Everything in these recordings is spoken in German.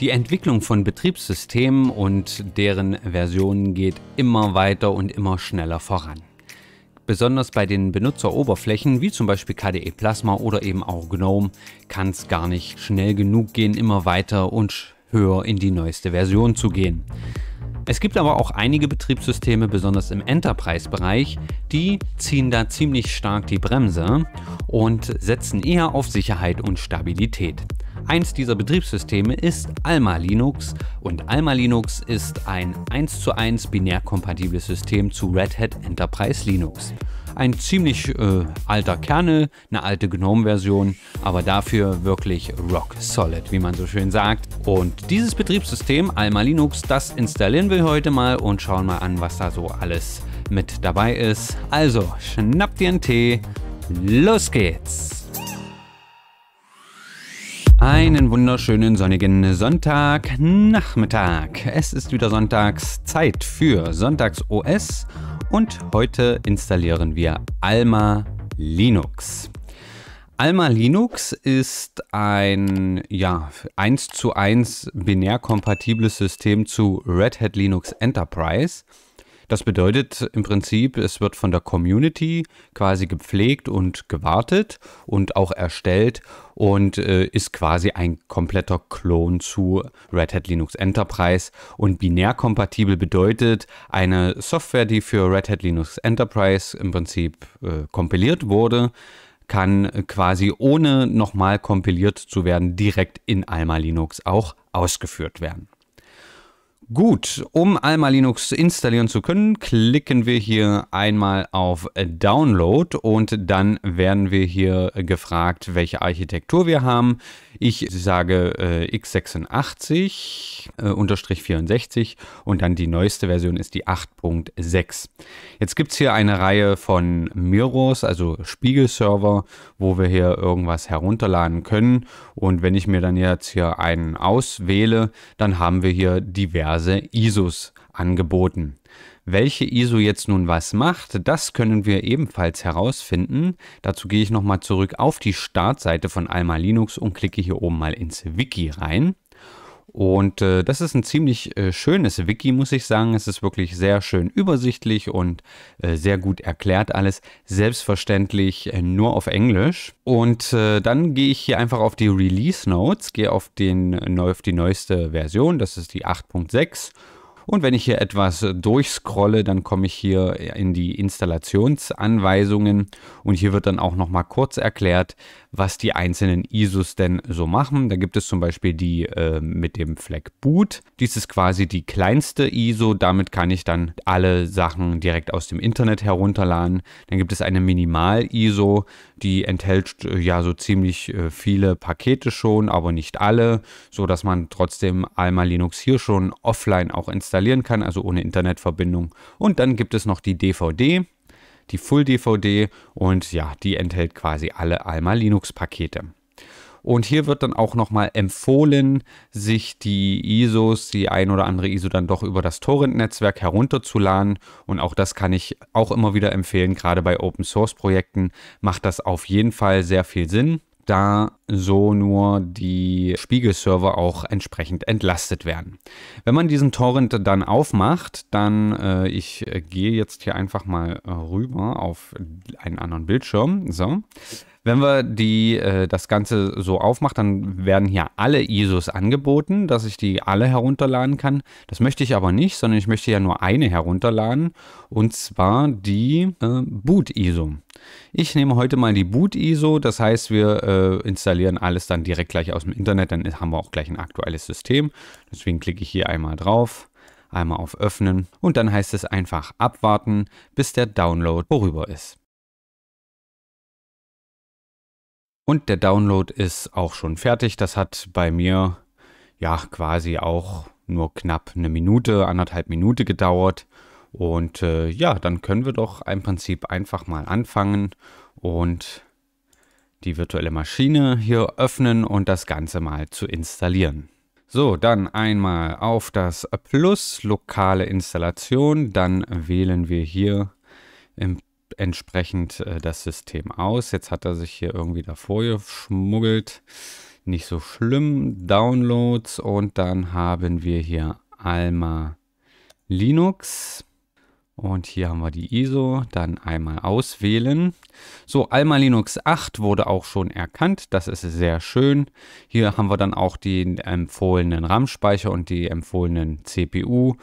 Die Entwicklung von Betriebssystemen und deren Versionen geht immer weiter und immer schneller voran. Besonders bei den Benutzeroberflächen wie zum Beispiel KDE Plasma oder eben auch GNOME kann es gar nicht schnell genug gehen, immer weiter und höher in die neueste Version zu gehen. Es gibt aber auch einige Betriebssysteme, besonders im Enterprise-Bereich, die ziehen da ziemlich stark die Bremse und setzen eher auf Sicherheit und Stabilität. Eins dieser Betriebssysteme ist Alma Linux und Alma Linux ist ein 1 zu 1 binär kompatibles System zu Red Hat Enterprise Linux. Ein ziemlich äh, alter Kernel, eine alte GNOME-Version, aber dafür wirklich rock solid, wie man so schön sagt. Und dieses Betriebssystem Alma Linux, das installieren wir heute mal und schauen mal an, was da so alles mit dabei ist. Also schnappt ihr einen Tee, los geht's! Einen wunderschönen sonnigen Sonntagnachmittag. Es ist wieder Sonntagszeit für Sonntags OS und heute installieren wir Alma Linux. Alma Linux ist ein ja, 1 zu 1 binär kompatibles System zu Red Hat Linux Enterprise. Das bedeutet im Prinzip, es wird von der Community quasi gepflegt und gewartet und auch erstellt und äh, ist quasi ein kompletter Klon zu Red Hat Linux Enterprise. Und binär kompatibel bedeutet eine Software, die für Red Hat Linux Enterprise im Prinzip äh, kompiliert wurde kann quasi ohne nochmal kompiliert zu werden direkt in Alma Linux auch ausgeführt werden. Gut, um Alma Linux installieren zu können, klicken wir hier einmal auf Download und dann werden wir hier gefragt, welche Architektur wir haben. Ich sage äh, x86 äh, 64 und dann die neueste Version ist die 8.6. Jetzt gibt es hier eine Reihe von Mirrors, also Spiegelserver, wo wir hier irgendwas herunterladen können. Und wenn ich mir dann jetzt hier einen auswähle, dann haben wir hier diverse diverse ISOs angeboten. Welche ISO jetzt nun was macht, das können wir ebenfalls herausfinden. Dazu gehe ich nochmal zurück auf die Startseite von Alma Linux und klicke hier oben mal ins Wiki rein. Und äh, das ist ein ziemlich äh, schönes Wiki, muss ich sagen. Es ist wirklich sehr schön übersichtlich und äh, sehr gut erklärt alles. Selbstverständlich äh, nur auf Englisch. Und äh, dann gehe ich hier einfach auf die Release Notes, gehe auf, auf die neueste Version, das ist die 8.6. Und wenn ich hier etwas durchscrolle, dann komme ich hier äh, in die Installationsanweisungen und hier wird dann auch nochmal kurz erklärt, was die einzelnen ISOs denn so machen. Da gibt es zum Beispiel die äh, mit dem Flag Boot. Dies ist quasi die kleinste ISO. Damit kann ich dann alle Sachen direkt aus dem Internet herunterladen. Dann gibt es eine Minimal-ISO, die enthält äh, ja so ziemlich äh, viele Pakete schon, aber nicht alle, so dass man trotzdem Alma Linux hier schon offline auch installieren kann, also ohne Internetverbindung. Und dann gibt es noch die DVD die Full-DVD und ja, die enthält quasi alle Alma Linux-Pakete. Und hier wird dann auch nochmal empfohlen, sich die ISOs, die ein oder andere ISO dann doch über das Torrent-Netzwerk herunterzuladen. Und auch das kann ich auch immer wieder empfehlen, gerade bei Open-Source-Projekten macht das auf jeden Fall sehr viel Sinn da so nur die Spiegelserver auch entsprechend entlastet werden. Wenn man diesen Torrent dann aufmacht, dann, äh, ich äh, gehe jetzt hier einfach mal äh, rüber auf einen anderen Bildschirm, so, wenn wir die, äh, das Ganze so aufmacht, dann werden hier alle ISOs angeboten, dass ich die alle herunterladen kann. Das möchte ich aber nicht, sondern ich möchte ja nur eine herunterladen und zwar die äh, Boot-ISO. Ich nehme heute mal die Boot-ISO, das heißt, wir äh, installieren alles dann direkt gleich aus dem Internet, dann haben wir auch gleich ein aktuelles System. Deswegen klicke ich hier einmal drauf einmal auf Öffnen und dann heißt es einfach abwarten, bis der Download vorüber ist. Und der Download ist auch schon fertig. Das hat bei mir ja quasi auch nur knapp eine Minute, anderthalb Minute gedauert. Und äh, ja, dann können wir doch im Prinzip einfach mal anfangen und die virtuelle Maschine hier öffnen und das Ganze mal zu installieren. So, dann einmal auf das Plus, lokale Installation, dann wählen wir hier im entsprechend äh, das System aus. Jetzt hat er sich hier irgendwie davor geschmuggelt. Nicht so schlimm. Downloads und dann haben wir hier Alma Linux. Und hier haben wir die ISO, dann einmal auswählen. So, Alma Linux 8 wurde auch schon erkannt, das ist sehr schön. Hier haben wir dann auch den empfohlenen RAM-Speicher und die empfohlenen CPU.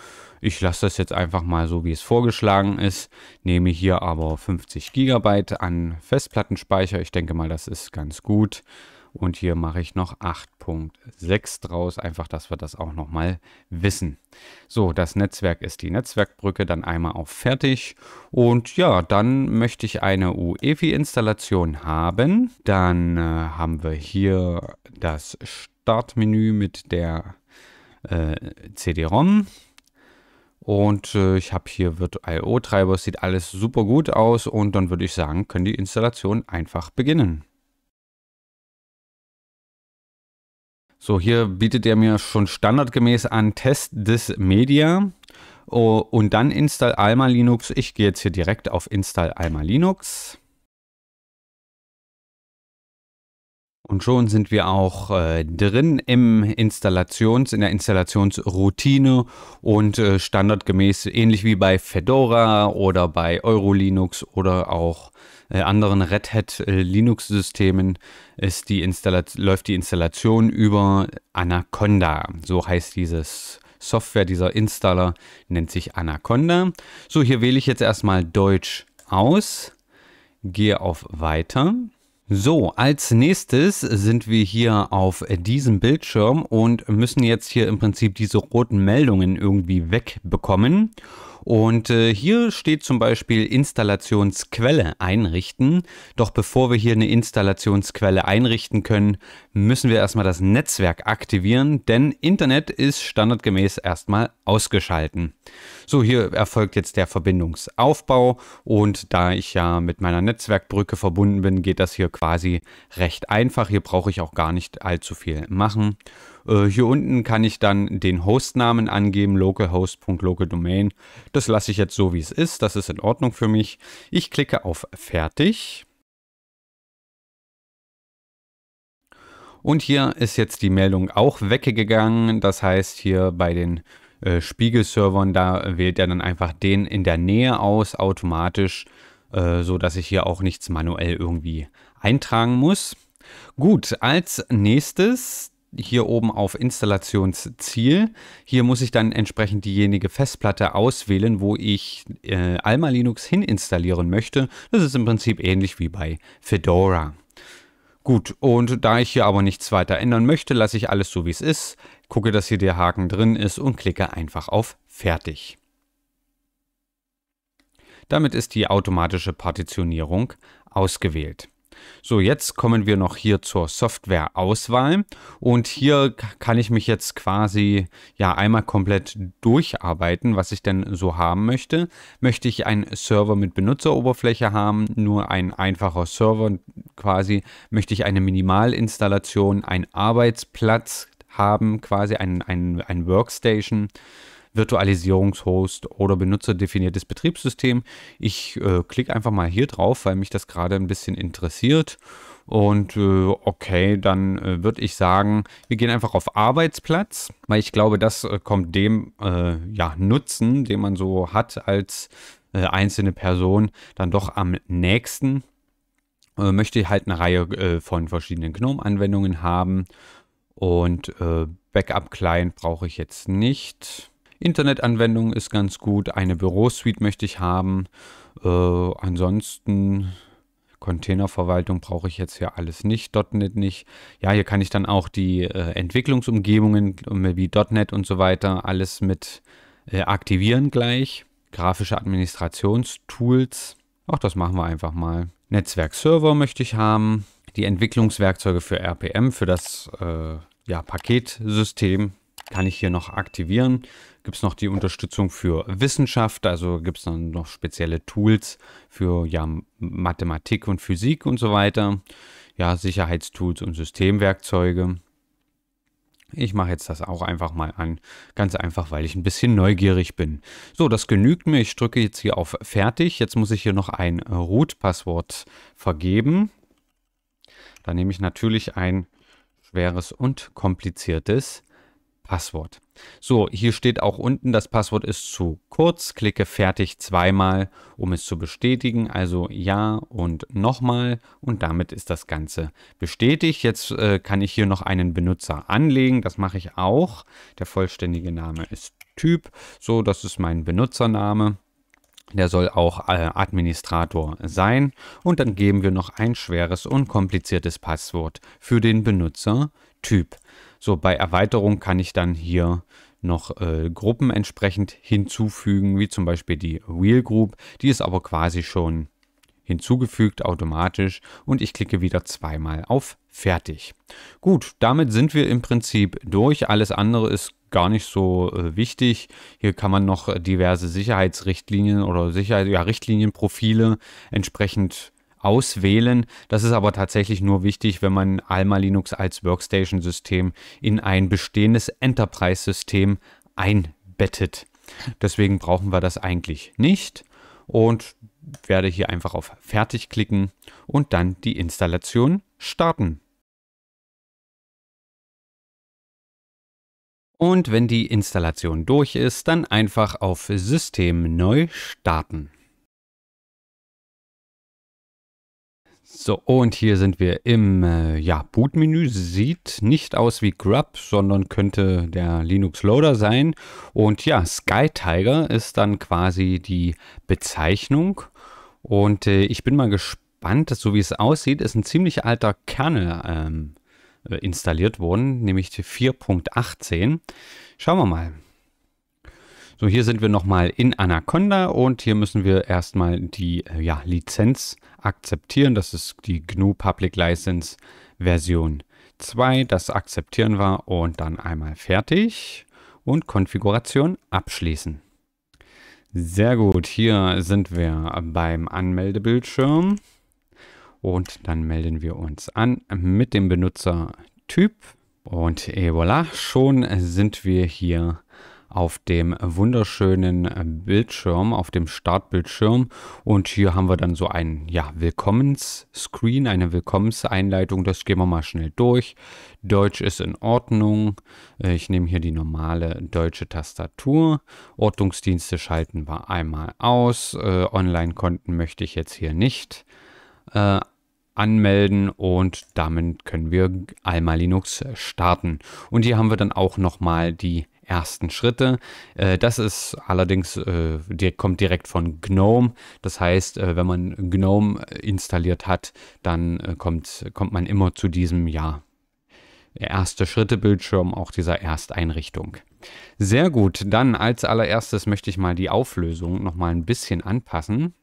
Ich lasse das jetzt einfach mal so, wie es vorgeschlagen ist. Nehme hier aber 50 GB an Festplattenspeicher. Ich denke mal, das ist ganz gut. Und hier mache ich noch 8.6 draus, einfach, dass wir das auch nochmal wissen. So, das Netzwerk ist die Netzwerkbrücke, dann einmal auf Fertig. Und ja, dann möchte ich eine UEFI-Installation haben. Dann äh, haben wir hier das Startmenü mit der äh, CD-ROM. Und äh, ich habe hier Virtual.io-Treiber, sieht alles super gut aus und dann würde ich sagen, können die Installation einfach beginnen. So, hier bietet er mir schon standardgemäß an Test des Media oh, und dann Install Alma Linux. Ich gehe jetzt hier direkt auf Install Alma Linux. Und schon sind wir auch äh, drin im Installations, in der Installationsroutine und äh, standardgemäß ähnlich wie bei Fedora oder bei Eurolinux oder auch äh, äh, anderen Red Hat äh, Linux-Systemen ist die läuft die Installation über Anaconda. So heißt dieses Software, dieser Installer nennt sich Anaconda. So, hier wähle ich jetzt erstmal Deutsch aus, gehe auf Weiter. So, als nächstes sind wir hier auf diesem Bildschirm und müssen jetzt hier im Prinzip diese roten Meldungen irgendwie wegbekommen. Und äh, hier steht zum Beispiel Installationsquelle einrichten. Doch bevor wir hier eine Installationsquelle einrichten können, müssen wir erstmal das Netzwerk aktivieren, denn Internet ist standardgemäß erstmal ausgeschalten. So, hier erfolgt jetzt der Verbindungsaufbau und da ich ja mit meiner Netzwerkbrücke verbunden bin, geht das hier quasi recht einfach. Hier brauche ich auch gar nicht allzu viel machen. Äh, hier unten kann ich dann den Hostnamen angeben, localhost.localdomain. Das lasse ich jetzt so, wie es ist. Das ist in Ordnung für mich. Ich klicke auf Fertig. Und hier ist jetzt die Meldung auch weggegangen. Das heißt, hier bei den äh, Spiegelservern, da wählt er dann einfach den in der Nähe aus automatisch, äh, so ich hier auch nichts manuell irgendwie eintragen muss. Gut, als nächstes hier oben auf Installationsziel. Hier muss ich dann entsprechend diejenige Festplatte auswählen, wo ich äh, Alma Linux hin installieren möchte. Das ist im Prinzip ähnlich wie bei Fedora. Gut, und da ich hier aber nichts weiter ändern möchte, lasse ich alles so wie es ist, gucke, dass hier der Haken drin ist und klicke einfach auf Fertig. Damit ist die automatische Partitionierung ausgewählt. So, jetzt kommen wir noch hier zur Softwareauswahl und hier kann ich mich jetzt quasi ja einmal komplett durcharbeiten, was ich denn so haben möchte. Möchte ich einen Server mit Benutzeroberfläche haben, nur ein einfacher Server quasi, möchte ich eine Minimalinstallation, einen Arbeitsplatz haben, quasi einen ein, ein Workstation Virtualisierungshost oder benutzerdefiniertes Betriebssystem. Ich äh, klicke einfach mal hier drauf, weil mich das gerade ein bisschen interessiert. Und äh, okay, dann äh, würde ich sagen, wir gehen einfach auf Arbeitsplatz, weil ich glaube, das äh, kommt dem äh, ja, Nutzen, den man so hat als äh, einzelne Person, dann doch am nächsten. möchte ich halt eine Reihe von verschiedenen GNOME-Anwendungen haben und Backup-Client brauche ich jetzt nicht. Internetanwendung ist ganz gut. Eine Bürosuite möchte ich haben. Äh, ansonsten Containerverwaltung brauche ich jetzt hier alles nicht, .NET nicht. Ja, hier kann ich dann auch die äh, Entwicklungsumgebungen wie .NET und so weiter alles mit äh, aktivieren gleich. Grafische Administrationstools, auch das machen wir einfach mal. Netzwerkserver möchte ich haben. Die Entwicklungswerkzeuge für RPM, für das äh, ja, Paketsystem kann ich hier noch aktivieren gibt es noch die Unterstützung für Wissenschaft, also gibt es dann noch spezielle Tools für ja, Mathematik und Physik und so weiter. Ja, Sicherheitstools und Systemwerkzeuge. Ich mache jetzt das auch einfach mal an. Ganz einfach, weil ich ein bisschen neugierig bin. So, das genügt mir. Ich drücke jetzt hier auf Fertig. Jetzt muss ich hier noch ein Root-Passwort vergeben. Da nehme ich natürlich ein schweres und kompliziertes. Passwort. So, hier steht auch unten, das Passwort ist zu kurz. Klicke fertig zweimal, um es zu bestätigen. Also ja und nochmal und damit ist das Ganze bestätigt. Jetzt äh, kann ich hier noch einen Benutzer anlegen. Das mache ich auch. Der vollständige Name ist Typ. So, das ist mein Benutzername. Der soll auch äh, Administrator sein. Und dann geben wir noch ein schweres, und kompliziertes Passwort für den Benutzer Typ. So, bei Erweiterung kann ich dann hier noch äh, Gruppen entsprechend hinzufügen, wie zum Beispiel die Wheel Group. Die ist aber quasi schon hinzugefügt automatisch und ich klicke wieder zweimal auf Fertig. Gut, damit sind wir im Prinzip durch. Alles andere ist gar nicht so äh, wichtig. Hier kann man noch diverse Sicherheitsrichtlinien oder Sicherheit, ja, Richtlinienprofile entsprechend auswählen. Das ist aber tatsächlich nur wichtig, wenn man Alma Linux als Workstation-System in ein bestehendes Enterprise-System einbettet. Deswegen brauchen wir das eigentlich nicht und werde hier einfach auf Fertig klicken und dann die Installation starten. Und wenn die Installation durch ist, dann einfach auf System neu starten. So, und hier sind wir im äh, ja, boot Sieht nicht aus wie Grub, sondern könnte der Linux-Loader sein. Und ja, Sky Tiger ist dann quasi die Bezeichnung. Und äh, ich bin mal gespannt, so wie es aussieht, ist ein ziemlich alter Kernel ähm, äh, installiert worden, nämlich 4.18. Schauen wir mal. So, hier sind wir nochmal in Anaconda und hier müssen wir erstmal die äh, ja, Lizenz akzeptieren. Das ist die GNU Public License Version 2. Das akzeptieren wir und dann einmal fertig und Konfiguration abschließen. Sehr gut, hier sind wir beim Anmeldebildschirm und dann melden wir uns an mit dem Benutzertyp und et voilà, schon sind wir hier auf dem wunderschönen Bildschirm, auf dem Startbildschirm. Und hier haben wir dann so ein ja, Willkommens-Screen, eine Willkommenseinleitung. Das gehen wir mal schnell durch. Deutsch ist in Ordnung. Ich nehme hier die normale deutsche Tastatur. Ordnungsdienste schalten wir einmal aus. Äh, Online-Konten möchte ich jetzt hier nicht äh, anmelden und damit können wir Alma Linux starten. Und hier haben wir dann auch noch mal die ersten Schritte. Äh, das ist allerdings, äh, kommt direkt von GNOME. Das heißt, äh, wenn man GNOME installiert hat, dann kommt, kommt man immer zu diesem, ja, erste Schritte Bildschirm, auch dieser Ersteinrichtung. Sehr gut, dann als allererstes möchte ich mal die Auflösung nochmal ein bisschen anpassen.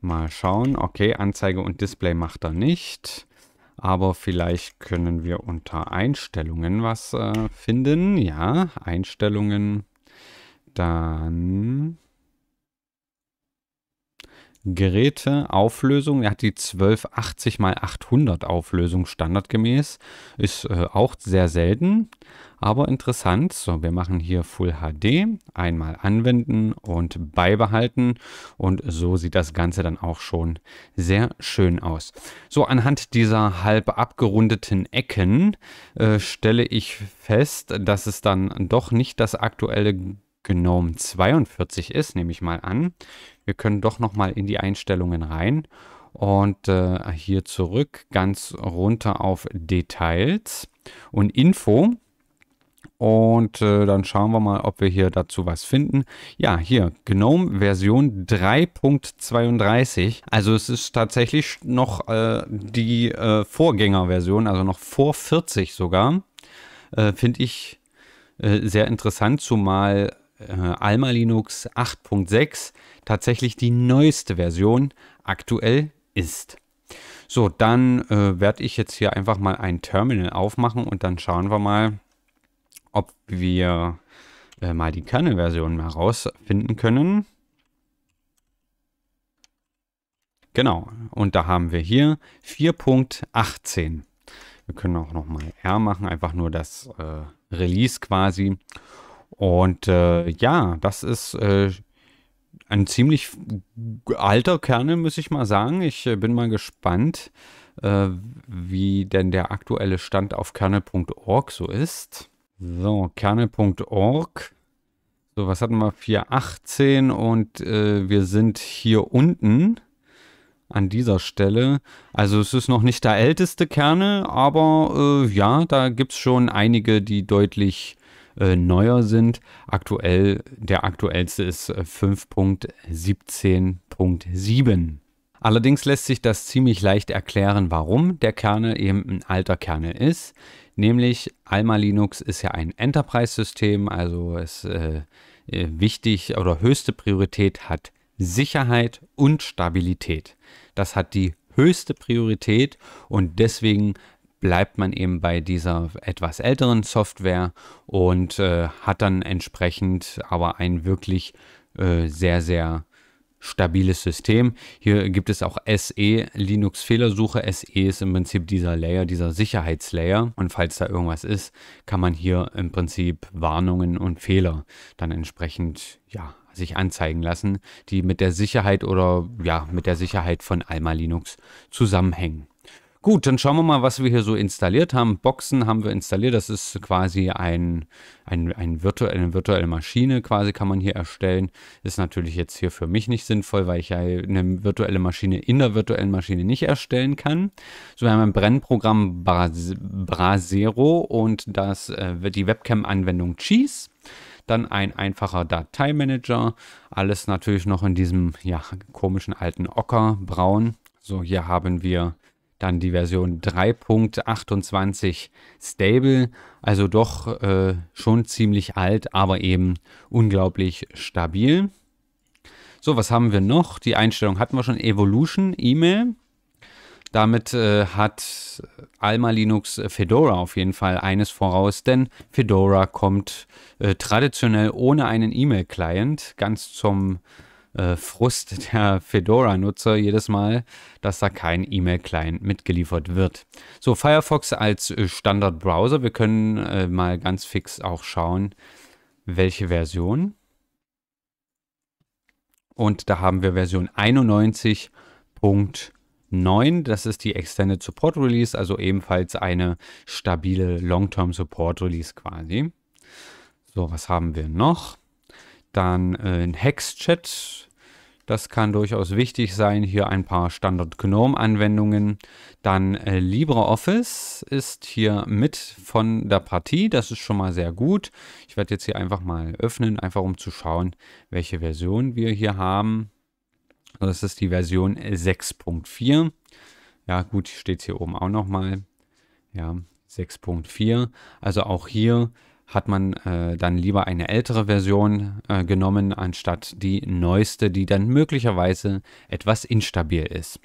Mal schauen, okay, Anzeige und Display macht er nicht. Aber vielleicht können wir unter Einstellungen was äh, finden. Ja, Einstellungen. Dann Geräte, Auflösung. Er hat die 1280 x 800 Auflösung standardgemäß. Ist äh, auch sehr selten, aber interessant. So, wir machen hier Full HD, einmal anwenden und beibehalten. Und so sieht das Ganze dann auch schon sehr schön aus. So, anhand dieser halb abgerundeten Ecken äh, stelle ich fest, dass es dann doch nicht das aktuelle GNOME 42 ist, nehme ich mal an. Wir können doch nochmal in die Einstellungen rein und äh, hier zurück ganz runter auf Details und Info. Und äh, dann schauen wir mal, ob wir hier dazu was finden. Ja, hier, GNOME Version 3.32. Also es ist tatsächlich noch äh, die äh, Vorgängerversion, also noch vor 40 sogar. Äh, Finde ich äh, sehr interessant, zumal äh, Alma Linux 8.6 tatsächlich die neueste Version aktuell ist. So, dann äh, werde ich jetzt hier einfach mal ein Terminal aufmachen und dann schauen wir mal, ob wir äh, mal die Kernel-Version mal können. Genau, und da haben wir hier 4.18. Wir können auch nochmal R machen, einfach nur das äh, Release quasi. Und äh, ja, das ist äh, ein ziemlich alter Kernel, muss ich mal sagen. Ich äh, bin mal gespannt, äh, wie denn der aktuelle Stand auf kernel.org so ist. So, kernel.org. So, was hatten wir? 4.18 und äh, wir sind hier unten an dieser Stelle. Also es ist noch nicht der älteste Kernel, aber äh, ja, da gibt es schon einige, die deutlich äh, neuer sind. Aktuell, der aktuellste ist 5.17.7. Äh, Allerdings lässt sich das ziemlich leicht erklären, warum der Kernel eben ein alter Kernel ist. Nämlich Alma Linux ist ja ein Enterprise-System, also es äh, äh, wichtig oder höchste Priorität hat Sicherheit und Stabilität. Das hat die höchste Priorität und deswegen bleibt man eben bei dieser etwas älteren Software und äh, hat dann entsprechend aber ein wirklich äh, sehr, sehr stabiles System. Hier gibt es auch SE, Linux Fehlersuche. SE ist im Prinzip dieser Layer, dieser Sicherheitslayer. Und falls da irgendwas ist, kann man hier im Prinzip Warnungen und Fehler dann entsprechend, ja, sich anzeigen lassen, die mit der Sicherheit oder ja, mit der Sicherheit von Alma Linux zusammenhängen. Gut, dann schauen wir mal, was wir hier so installiert haben. Boxen haben wir installiert. Das ist quasi ein, ein, ein virtu eine virtuelle Maschine quasi kann man hier erstellen. Ist natürlich jetzt hier für mich nicht sinnvoll, weil ich ja eine virtuelle Maschine in der virtuellen Maschine nicht erstellen kann. So, wir haben ein Brennprogramm Brasero und das, äh, die Webcam-Anwendung Cheese dann ein einfacher Dateimanager. Alles natürlich noch in diesem ja, komischen alten Ockerbraun. So, hier haben wir dann die Version 3.28 Stable, also doch äh, schon ziemlich alt, aber eben unglaublich stabil. So, was haben wir noch? Die Einstellung hatten wir schon, Evolution E-Mail. Damit äh, hat Alma Linux Fedora auf jeden Fall eines voraus, denn Fedora kommt äh, traditionell ohne einen E-Mail-Client ganz zum äh, äh, Frust der Fedora-Nutzer jedes Mal, dass da kein E-Mail-Client mitgeliefert wird. So, Firefox als äh, Standard-Browser. Wir können äh, mal ganz fix auch schauen, welche Version. Und da haben wir Version 91.9. Das ist die Extended Support Release, also ebenfalls eine stabile Long-Term Support Release quasi. So, was haben wir noch? Dann äh, ein Hex-Chat. Das kann durchaus wichtig sein. Hier ein paar Standard-Gnome-Anwendungen. Dann äh, LibreOffice ist hier mit von der Partie. Das ist schon mal sehr gut. Ich werde jetzt hier einfach mal öffnen, einfach um zu schauen, welche Version wir hier haben. Das ist die Version 6.4. Ja gut, steht hier oben auch nochmal. Ja, 6.4. Also auch hier hat man äh, dann lieber eine ältere Version äh, genommen, anstatt die neueste, die dann möglicherweise etwas instabil ist.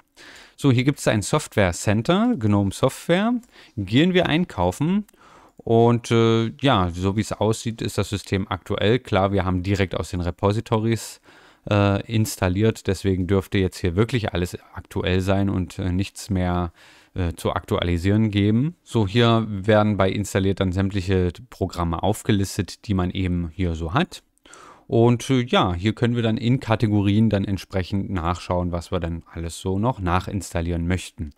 So, hier gibt es ein Software Center, GNOME Software. Gehen wir einkaufen. Und äh, ja, so wie es aussieht, ist das System aktuell. Klar, wir haben direkt aus den Repositories äh, installiert. Deswegen dürfte jetzt hier wirklich alles aktuell sein und äh, nichts mehr äh, zu aktualisieren geben. So, hier werden bei installiert dann sämtliche Programme aufgelistet, die man eben hier so hat. Und äh, ja, hier können wir dann in Kategorien dann entsprechend nachschauen, was wir dann alles so noch nachinstallieren möchten.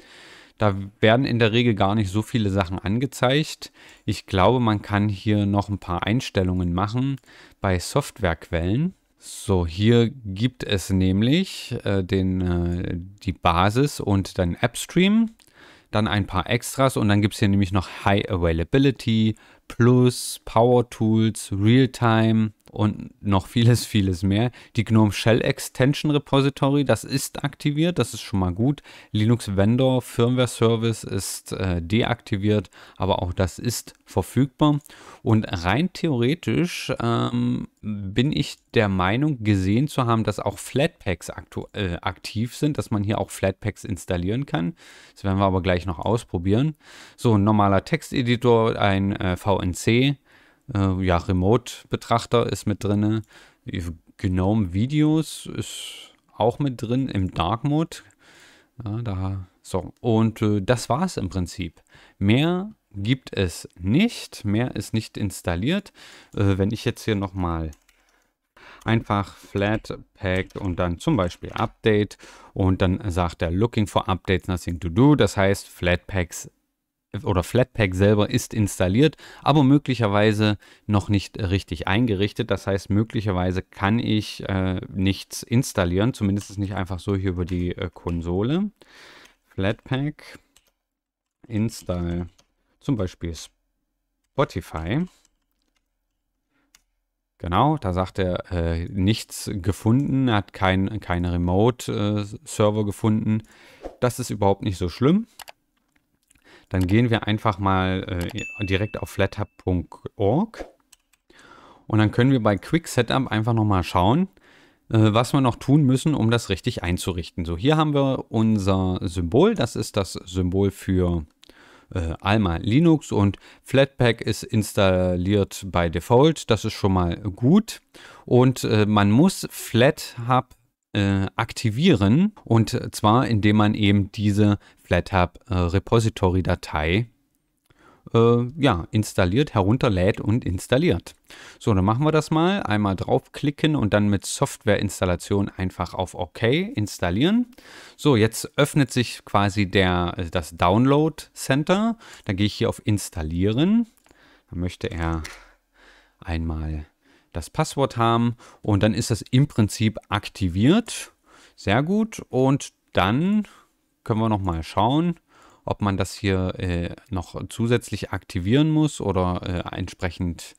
Da werden in der Regel gar nicht so viele Sachen angezeigt. Ich glaube, man kann hier noch ein paar Einstellungen machen bei Softwarequellen. So, hier gibt es nämlich äh, den, äh, die Basis und dann AppStream dann ein paar Extras und dann gibt es hier nämlich noch High Availability, Plus, Power Tools, Realtime, und noch vieles, vieles mehr. Die GNOME Shell Extension Repository, das ist aktiviert, das ist schon mal gut. Linux Vendor Firmware Service ist äh, deaktiviert, aber auch das ist verfügbar. Und rein theoretisch ähm, bin ich der Meinung, gesehen zu haben, dass auch Flatpaks äh, aktiv sind, dass man hier auch Flatpaks installieren kann. Das werden wir aber gleich noch ausprobieren. So, ein normaler Texteditor, ein äh, VNC äh, ja, Remote-Betrachter ist mit drin. Äh, Gnome Videos ist auch mit drin im Dark Mode. Ja, da, so, und äh, das war es im Prinzip. Mehr gibt es nicht, mehr ist nicht installiert. Äh, wenn ich jetzt hier nochmal einfach Flatpak und dann zum Beispiel Update und dann sagt er Looking for Updates, nothing to do. Das heißt, Flatpaks oder Flatpak selber ist installiert, aber möglicherweise noch nicht richtig eingerichtet. Das heißt, möglicherweise kann ich äh, nichts installieren, zumindest nicht einfach so hier über die äh, Konsole. Flatpak install zum Beispiel Spotify. Genau, da sagt er äh, nichts gefunden, hat kein, keine Remote-Server äh, gefunden. Das ist überhaupt nicht so schlimm. Dann gehen wir einfach mal äh, direkt auf flathub.org und dann können wir bei Quick Setup einfach nochmal schauen, äh, was wir noch tun müssen, um das richtig einzurichten. So, hier haben wir unser Symbol. Das ist das Symbol für äh, Alma Linux und Flatpak ist installiert bei Default. Das ist schon mal gut. Und äh, man muss FlatHub äh, aktivieren und zwar indem man eben diese FlatHub äh, Repository Datei äh, ja, installiert, herunterlädt und installiert. So, dann machen wir das mal. Einmal draufklicken und dann mit Softwareinstallation einfach auf OK installieren. So, jetzt öffnet sich quasi der, äh, das Download Center. Dann gehe ich hier auf Installieren. Dann möchte er einmal das Passwort haben und dann ist das im Prinzip aktiviert. Sehr gut. Und dann können wir noch mal schauen, ob man das hier äh, noch zusätzlich aktivieren muss oder äh, entsprechend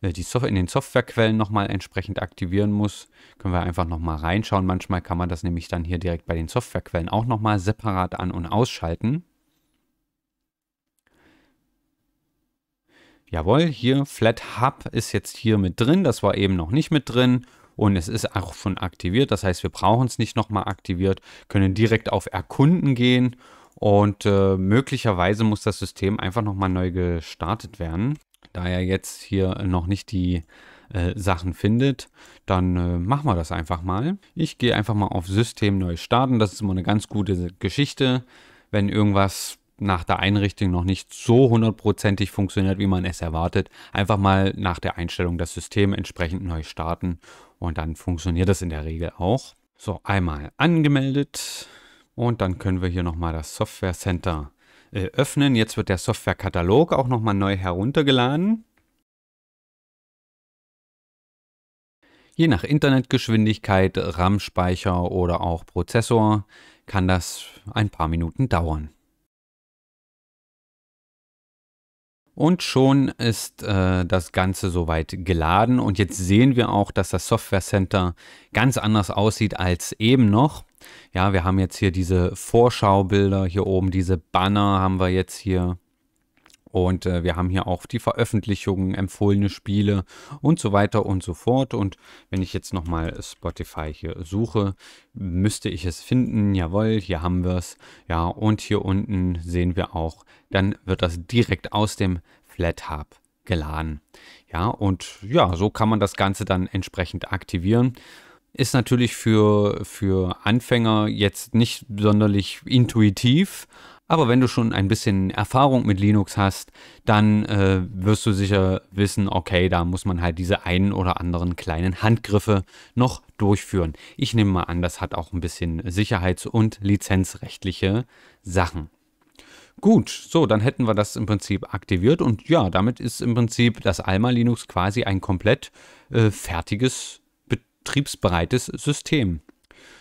äh, die Software, in den Softwarequellen nochmal entsprechend aktivieren muss. Können wir einfach nochmal reinschauen. Manchmal kann man das nämlich dann hier direkt bei den Softwarequellen auch nochmal separat an- und ausschalten. jawohl, hier Flat Hub ist jetzt hier mit drin, das war eben noch nicht mit drin und es ist auch schon aktiviert, das heißt, wir brauchen es nicht nochmal aktiviert, können direkt auf Erkunden gehen und äh, möglicherweise muss das System einfach nochmal neu gestartet werden. Da er jetzt hier noch nicht die äh, Sachen findet, dann äh, machen wir das einfach mal. Ich gehe einfach mal auf System neu starten, das ist immer eine ganz gute Geschichte. Wenn irgendwas nach der Einrichtung noch nicht so hundertprozentig funktioniert, wie man es erwartet, einfach mal nach der Einstellung das System entsprechend neu starten und dann funktioniert das in der Regel auch. So, einmal angemeldet und dann können wir hier nochmal das Software Center äh, öffnen. Jetzt wird der Softwarekatalog auch nochmal neu heruntergeladen. Je nach Internetgeschwindigkeit, RAM-Speicher oder auch Prozessor kann das ein paar Minuten dauern. Und schon ist äh, das Ganze soweit geladen und jetzt sehen wir auch, dass das Software Center ganz anders aussieht als eben noch. Ja, wir haben jetzt hier diese Vorschaubilder hier oben, diese Banner haben wir jetzt hier und äh, wir haben hier auch die Veröffentlichungen, empfohlene Spiele und so weiter und so fort. Und wenn ich jetzt nochmal Spotify hier suche, müsste ich es finden. Jawohl, hier haben wir es. Ja, und hier unten sehen wir auch, dann wird das direkt aus dem Flat Hub geladen. Ja, und ja, so kann man das Ganze dann entsprechend aktivieren ist natürlich für, für Anfänger jetzt nicht sonderlich intuitiv, aber wenn du schon ein bisschen Erfahrung mit Linux hast, dann äh, wirst du sicher wissen, okay, da muss man halt diese einen oder anderen kleinen Handgriffe noch durchführen. Ich nehme mal an, das hat auch ein bisschen sicherheits- und lizenzrechtliche Sachen. Gut, so, dann hätten wir das im Prinzip aktiviert und ja, damit ist im Prinzip das Alma Linux quasi ein komplett äh, fertiges, betriebsbereites System.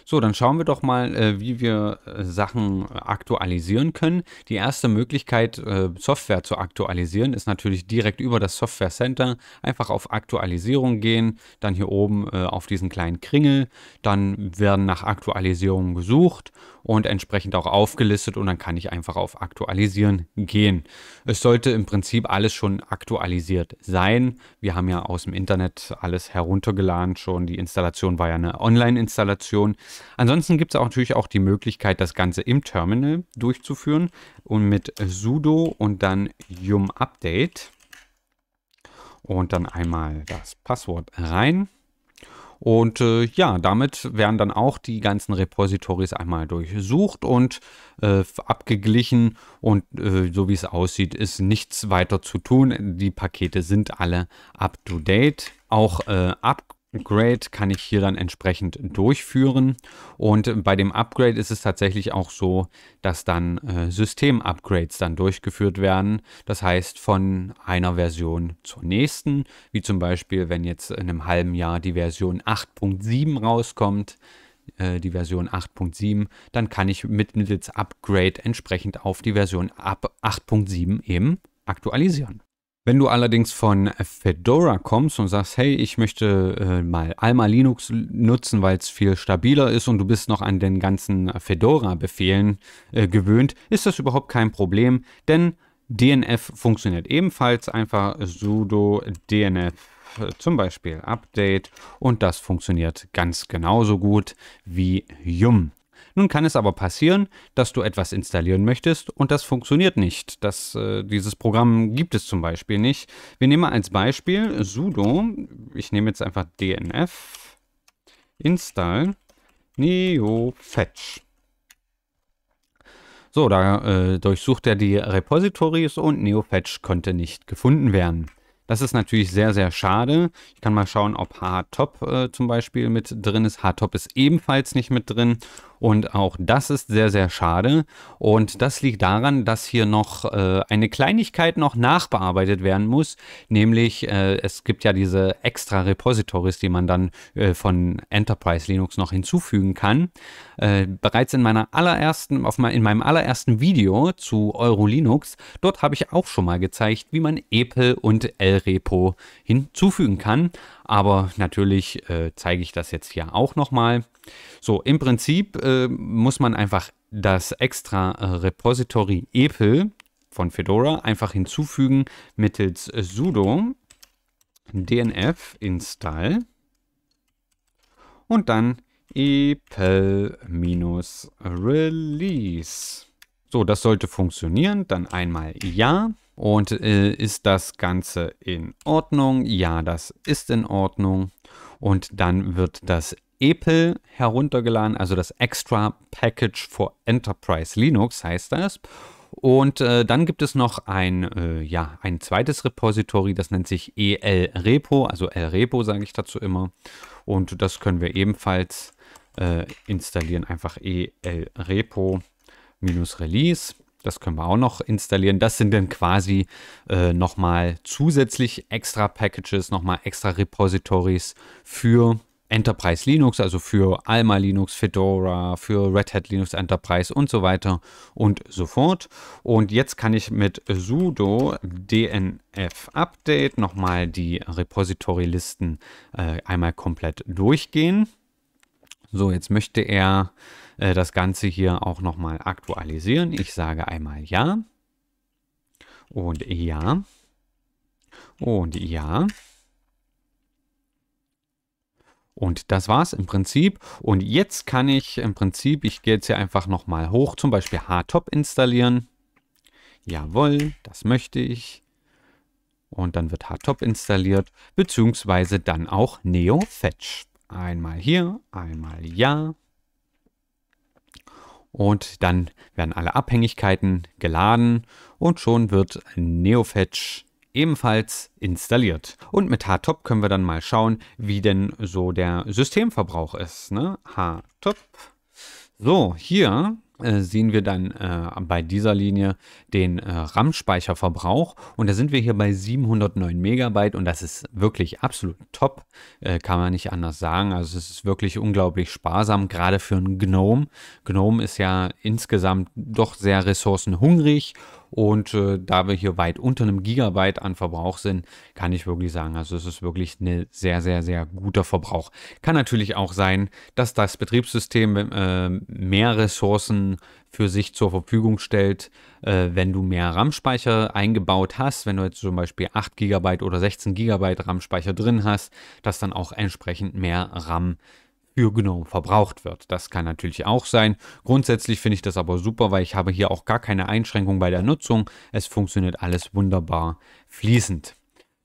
So, dann schauen wir doch mal, äh, wie wir äh, Sachen aktualisieren können. Die erste Möglichkeit, äh, Software zu aktualisieren, ist natürlich direkt über das Software Center. Einfach auf Aktualisierung gehen, dann hier oben äh, auf diesen kleinen Kringel. Dann werden nach Aktualisierungen gesucht und entsprechend auch aufgelistet und dann kann ich einfach auf Aktualisieren gehen. Es sollte im Prinzip alles schon aktualisiert sein. Wir haben ja aus dem Internet alles heruntergeladen schon. Die Installation war ja eine Online-Installation. Ansonsten gibt es auch natürlich auch die Möglichkeit, das Ganze im Terminal durchzuführen und mit sudo und dann yum update und dann einmal das Passwort rein. Und äh, ja, damit werden dann auch die ganzen Repositories einmal durchsucht und äh, abgeglichen. Und äh, so wie es aussieht, ist nichts weiter zu tun. Die Pakete sind alle up to date. Auch äh, Up Upgrade kann ich hier dann entsprechend durchführen. Und bei dem Upgrade ist es tatsächlich auch so, dass dann äh, System-Upgrades dann durchgeführt werden. Das heißt von einer Version zur nächsten, wie zum Beispiel, wenn jetzt in einem halben Jahr die Version 8.7 rauskommt, äh, die Version 8.7, dann kann ich mit mittels Upgrade entsprechend auf die Version 8.7 eben aktualisieren. Wenn du allerdings von Fedora kommst und sagst, hey, ich möchte äh, mal Alma Linux nutzen, weil es viel stabiler ist und du bist noch an den ganzen Fedora-Befehlen äh, gewöhnt, ist das überhaupt kein Problem, denn DNF funktioniert ebenfalls einfach sudo DNF äh, zum Beispiel Update und das funktioniert ganz genauso gut wie Yum. Nun kann es aber passieren, dass du etwas installieren möchtest und das funktioniert nicht. Das, äh, dieses Programm gibt es zum Beispiel nicht. Wir nehmen als Beispiel sudo, ich nehme jetzt einfach dnf, install neofetch. So, da äh, durchsucht er die Repositories und neofetch konnte nicht gefunden werden. Das ist natürlich sehr, sehr schade. Ich kann mal schauen, ob Hardtop äh, zum Beispiel mit drin ist. Hardtop ist ebenfalls nicht mit drin. Und auch das ist sehr, sehr schade. Und das liegt daran, dass hier noch äh, eine Kleinigkeit noch nachbearbeitet werden muss. Nämlich, äh, es gibt ja diese extra Repositories, die man dann äh, von Enterprise Linux noch hinzufügen kann. Äh, bereits in meiner allerersten, auf mein, in meinem allerersten Video zu Euro Linux, dort habe ich auch schon mal gezeigt, wie man Epe und L-Repo hinzufügen kann aber natürlich äh, zeige ich das jetzt hier auch nochmal. So, im Prinzip äh, muss man einfach das extra äh, Repository Epel von Fedora einfach hinzufügen mittels äh, sudo dnf install und dann epel-release. So, das sollte funktionieren. Dann einmal Ja. Und äh, ist das Ganze in Ordnung? Ja, das ist in Ordnung. Und dann wird das EPL heruntergeladen, also das Extra Package for Enterprise Linux heißt das. Und äh, dann gibt es noch ein, äh, ja, ein zweites Repository, das nennt sich EL Repo, also Repo sage ich dazu immer. Und das können wir ebenfalls äh, installieren, einfach EL repo release das können wir auch noch installieren. Das sind dann quasi äh, nochmal zusätzlich extra Packages, nochmal extra Repositories für Enterprise Linux, also für Alma Linux, Fedora, für Red Hat Linux Enterprise und so weiter und so fort. Und jetzt kann ich mit sudo dnf update nochmal die Repository-Listen äh, einmal komplett durchgehen. So, jetzt möchte er äh, das Ganze hier auch nochmal aktualisieren. Ich sage einmal ja und ja und ja. Und das war's im Prinzip. Und jetzt kann ich im Prinzip, ich gehe jetzt hier einfach nochmal hoch, zum Beispiel Htop installieren. Jawohl, das möchte ich. Und dann wird Htop installiert, beziehungsweise dann auch NeoFetch. Einmal hier, einmal ja. Und dann werden alle Abhängigkeiten geladen und schon wird NeoFetch ebenfalls installiert. Und mit htop können wir dann mal schauen, wie denn so der Systemverbrauch ist. Ne? htop. So, hier äh, sehen wir dann äh, bei dieser Linie den äh, RAM-Speicherverbrauch und da sind wir hier bei 709 Megabyte und das ist wirklich absolut top, äh, kann man nicht anders sagen. Also es ist wirklich unglaublich sparsam, gerade für ein GNOME. GNOME ist ja insgesamt doch sehr ressourcenhungrig und äh, da wir hier weit unter einem Gigabyte an Verbrauch sind, kann ich wirklich sagen, also es ist wirklich ein sehr, sehr, sehr guter Verbrauch. Kann natürlich auch sein, dass das Betriebssystem äh, mehr Ressourcen für sich zur Verfügung stellt, äh, wenn du mehr RAM-Speicher eingebaut hast, wenn du jetzt zum Beispiel 8 GB oder 16 GB RAM-Speicher drin hast, dass dann auch entsprechend mehr RAM für Gnome verbraucht wird. Das kann natürlich auch sein. Grundsätzlich finde ich das aber super, weil ich habe hier auch gar keine Einschränkung bei der Nutzung. Es funktioniert alles wunderbar fließend.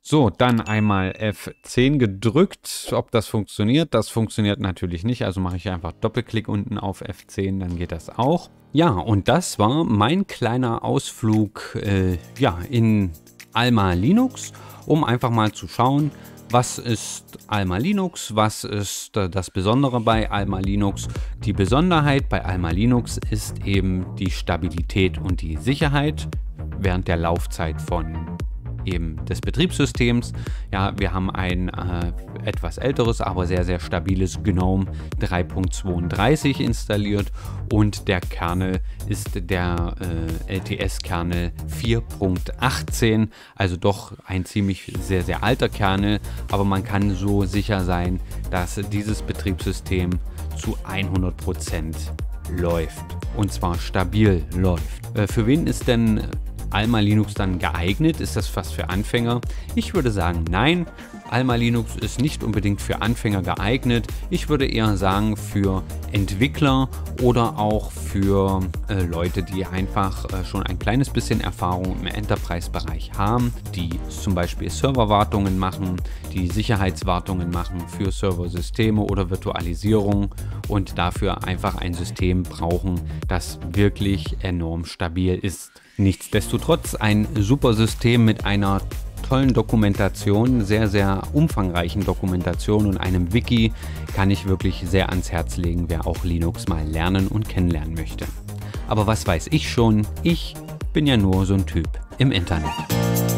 So, dann einmal F10 gedrückt, ob das funktioniert. Das funktioniert natürlich nicht, also mache ich einfach Doppelklick unten auf F10, dann geht das auch. Ja, und das war mein kleiner Ausflug äh, ja, in Alma Linux, um einfach mal zu schauen, was ist Alma Linux? Was ist äh, das Besondere bei Alma Linux? Die Besonderheit bei Alma Linux ist eben die Stabilität und die Sicherheit während der Laufzeit von eben des Betriebssystems. Ja, wir haben ein äh, etwas älteres, aber sehr, sehr stabiles GNOME 3.32 installiert und der Kernel ist der äh, LTS-Kernel 4.18, also doch ein ziemlich sehr, sehr alter Kernel, aber man kann so sicher sein, dass dieses Betriebssystem zu 100% Prozent läuft. Und zwar stabil läuft. Äh, für wen ist denn Alma Linux dann geeignet? Ist das fast für Anfänger? Ich würde sagen, nein. Alma Linux ist nicht unbedingt für Anfänger geeignet. Ich würde eher sagen, für Entwickler oder auch für äh, Leute, die einfach äh, schon ein kleines bisschen Erfahrung im Enterprise-Bereich haben, die zum Beispiel Serverwartungen machen, die Sicherheitswartungen machen für Serversysteme oder Virtualisierung und dafür einfach ein System brauchen, das wirklich enorm stabil ist. Nichtsdestotrotz ein super System mit einer tollen Dokumentation, sehr, sehr umfangreichen Dokumentation und einem Wiki kann ich wirklich sehr ans Herz legen, wer auch Linux mal lernen und kennenlernen möchte. Aber was weiß ich schon, ich bin ja nur so ein Typ im Internet.